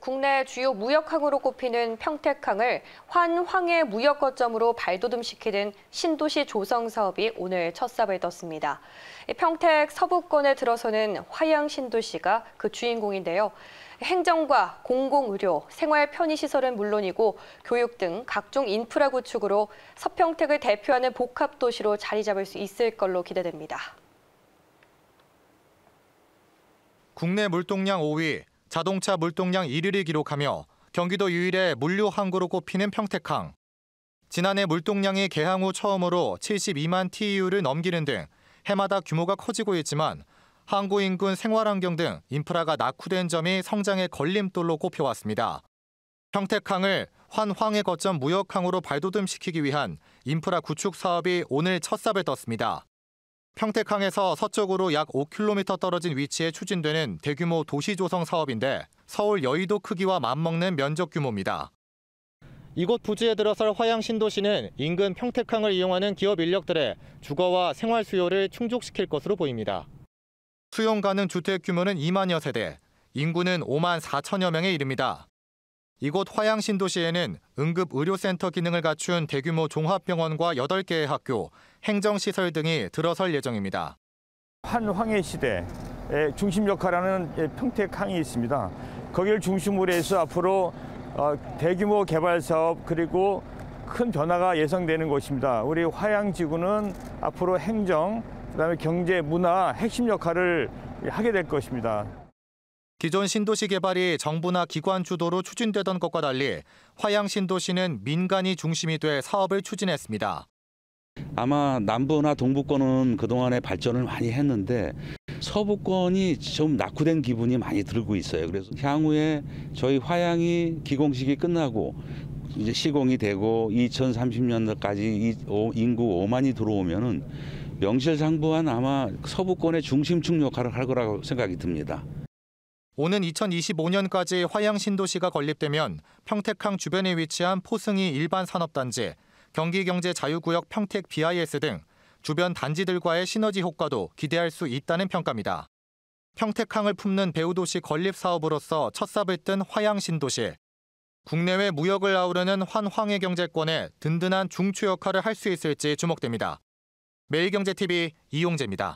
국내 주요 무역항으로 꼽히는 평택항을 환황해 무역 거점으로 발돋움시키는 신도시 조성 사업이 오늘 첫 삽을 떴습니다. 평택 서부권에 들어서는 화양 신도시가 그 주인공인데요. 행정과 공공의료, 생활 편의시설은 물론이고 교육 등 각종 인프라 구축으로 서평택을 대표하는 복합도시로 자리 잡을 수 있을 걸로 기대됩니다. 국내 물동량 5위, 자동차 물동량 1위를 기록하며 경기도 유일의 물류 항구로 꼽히는 평택항. 지난해 물동량이 개항 후 처음으로 72만 TEU를 넘기는 등 해마다 규모가 커지고 있지만 항구 인근 생활 환경 등 인프라가 낙후된 점이 성장의 걸림돌로 꼽혀왔습니다. 평택항을 환황의 거점 무역항으로 발돋움시키기 위한 인프라 구축 사업이 오늘 첫 삽을 떴습니다. 평택항에서 서쪽으로 약 5km 떨어진 위치에 추진되는 대규모 도시 조성 사업인데 서울 여의도 크기와 맞먹는 면적 규모입니다. 이곳 부지에 들어설 화양 신도시는 인근 평택항을 이용하는 기업 인력들의 주거와 생활 수요를 충족시킬 것으로 보입니다. 수용 가능 주택 규모는 2만여 세대, 인구는 5만 4천여 명에 이릅니다. 이곳 화양 신도시에는 응급의료센터 기능을 갖춘 대규모 종합병원과 8개의 학교, 행정시설 등이 들어설 예정입니다. 한 황해 시대의 중심 역할하는 평택항이 있습니다. 거기를 중심으로 해서 앞으로 어, 대규모 개발 사업 그리고 큰 변화가 예상되는 것입니다. 우리 화양지구는 앞으로 행정, 그다음에 경제, 문화 핵심 역할을 하게 될 것입니다. 기존 신도시 개발이 정부나 기관 주도로 추진되던 것과 달리 화양 신도시는 민간이 중심이 돼 사업을 추진했습니다. 아마 남부나 동부권은 그동안에 발전을 많이 했는데 서부권이 좀 낙후된 기분이 많이 들고 있어요. 그래서 향후에 저희 화양이 기공식이 끝나고 이제 시공이 되고 2030년까지 인구 5만이 들어오면은 명실상부한 아마 서부권의 중심축 역할을 할 거라고 생각이 듭니다. 오는 2025년까지 화양신도시가 건립되면 평택항 주변에 위치한 포승이 일반 산업단지, 경기경제자유구역 평택 BIS 등 주변 단지들과의 시너지 효과도 기대할 수 있다는 평가입니다. 평택항을 품는 배우도시 건립 사업으로서 첫삽을 뜬 화양신도시. 국내외 무역을 아우르는 환황의 경제권에 든든한 중추 역할을 할 수 있을지 주목됩니다. 매일경제TV 이용재입니다.